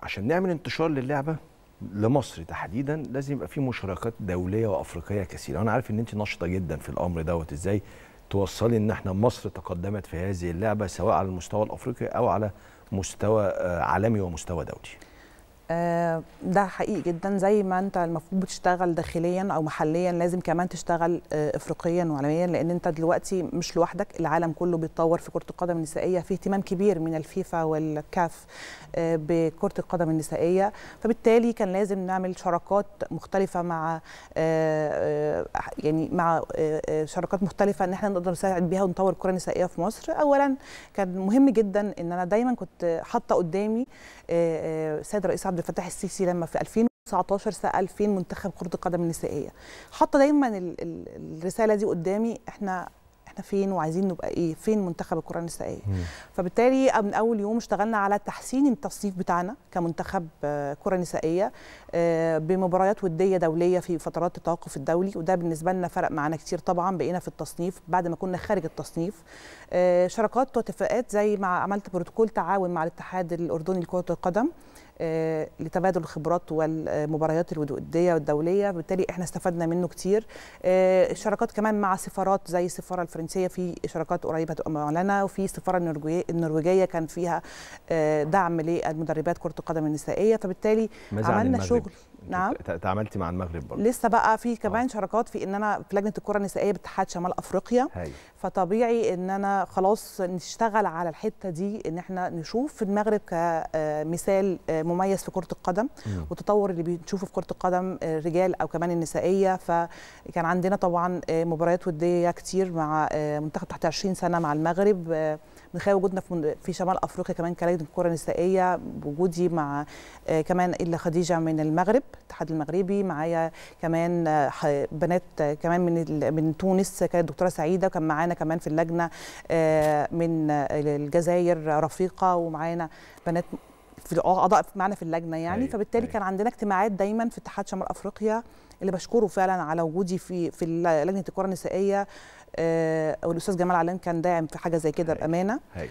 عشان نعمل انتشار للعبه لمصر تحديدا لازم يبقى في مشاركات دوليه وافريقيه كثيره وانا عارف ان انت نشطه جدا في الامر دوت ازاي توصلي ان احنا مصر تقدمت في هذه اللعبه سواء على المستوى الافريقي او على مستوى آه، عالمي ومستوى دولي آه، ده حقيقي جدا زي ما انت المفروض بتشتغل داخليا او محليا لازم كمان تشتغل آه، افريقيا وعالميا لان انت دلوقتي مش لوحدك العالم كله بيتطور في كره القدم النسائيه في اهتمام كبير من الفيفا والكاف آه، بكره القدم النسائيه فبالتالي كان لازم نعمل شراكات مختلفه مع يعني مع شراكات مختلفه ان احنا نقدر نساعد بيها ونطور الكره النسائيه في مصر اولا كان مهم جدا ان انا دايما كنت حاطه قدامي السيد رئيس عبد عبد الفتاح السيسي لما في 2019 سال فين منتخب كره القدم النسائيه حط دايما الرساله دي قدامي احنا احنا فين وعايزين نبقى ايه فين منتخب الكره النسائيه فبالتالي من اول يوم اشتغلنا على تحسين التصنيف بتاعنا كمنتخب كره آه، نسائيه آه، بمباريات وديه دوليه في فترات التوقف الدولي وده بالنسبه لنا فرق معانا كتير طبعا بقينا في التصنيف بعد ما كنا خارج التصنيف آه، شراكات واتفاقات زي ما عملت بروتوكول تعاون مع الاتحاد الاردني لكره القدم لتبادل الخبرات والمباريات الوديه والدوليه بالتالي احنا استفدنا منه كتير شراكات كمان مع سفارات زي السفاره الفرنسيه الجنسيه في اشراكات قريبه هتبقى معلنه وفي السفاره النرويجيه كان فيها آه، دعم للمدربات كره القدم النسائيه فبالتالي عملنا شغل نعم تعاملتي مع المغرب برضه لسه بقى في آه. كمان آه. شراكات في ان انا في لجنه الكره النسائيه باتحاد شمال افريقيا هي. فطبيعي ان انا خلاص نشتغل على الحته دي ان احنا نشوف في المغرب كمثال آه، آه، مميز في كره القدم والتطور اللي بنشوفه في كره القدم الرجال او كمان النسائيه فكان عندنا طبعا مباريات وديه كتير مع منتخب تحت 20 سنه مع المغرب من خلال وجودنا في, شمال افريقيا كمان كلجنه كره نسائيه وجودي مع آه، كمان الا خديجه من المغرب الاتحاد المغربي معايا كمان آه، بنات آه، كمان من من تونس كانت دكتوره سعيده وكان معانا كمان في اللجنه من الجزائر رفيقه ومعانا بنات في اعضاء آه، معنا في اللجنه يعني أيوة فبالتالي أيوة كان عندنا اجتماعات دايما في اتحاد شمال افريقيا اللي بشكره فعلا على وجودي في في لجنه الكره النسائيه آه والاستاذ جمال علان كان داعم في حاجه زي كده أيوة، بامانه أيوة.